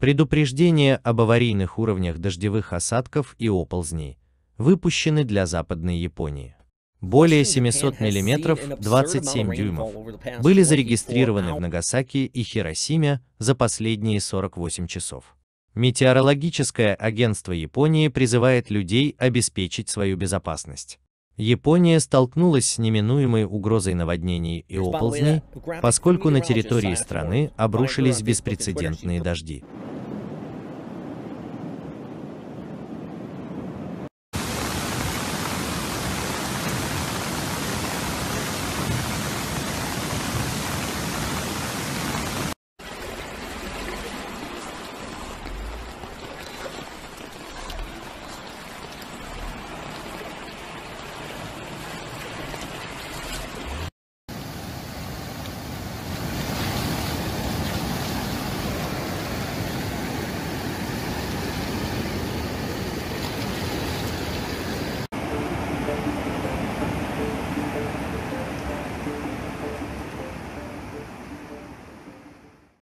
Предупреждения об аварийных уровнях дождевых осадков и оползней выпущены для Западной Японии. Более 700 мм 27 дюймов были зарегистрированы в Нагасаки и Хиросиме за последние 48 часов. Метеорологическое агентство Японии призывает людей обеспечить свою безопасность. Япония столкнулась с неминуемой угрозой наводнений и оползней, поскольку на территории страны обрушились беспрецедентные дожди.